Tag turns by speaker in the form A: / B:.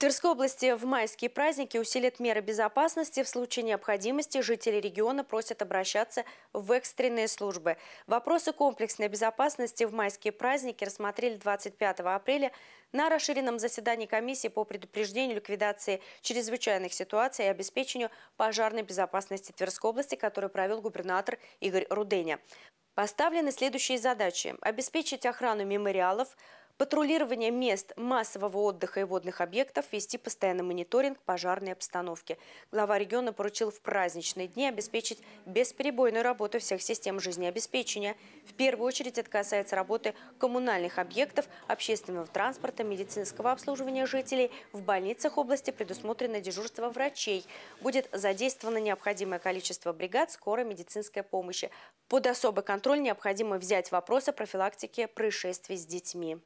A: Тверской области в майские праздники усилят меры безопасности. В случае необходимости жители региона просят обращаться в экстренные службы. Вопросы комплексной безопасности в майские праздники рассмотрели 25 апреля на расширенном заседании комиссии по предупреждению ликвидации чрезвычайных ситуаций и обеспечению пожарной безопасности Тверской области, который провел губернатор Игорь Руденя. Поставлены следующие задачи. Обеспечить охрану мемориалов, Патрулирование мест массового отдыха и водных объектов, вести постоянный мониторинг пожарной обстановки. Глава региона поручил в праздничные дни обеспечить бесперебойную работу всех систем жизнеобеспечения. В первую очередь это касается работы коммунальных объектов, общественного транспорта, медицинского обслуживания жителей. В больницах области предусмотрено дежурство врачей. Будет задействовано необходимое количество бригад скорой медицинской помощи. Под особый контроль необходимо взять вопросы профилактики происшествий с детьми.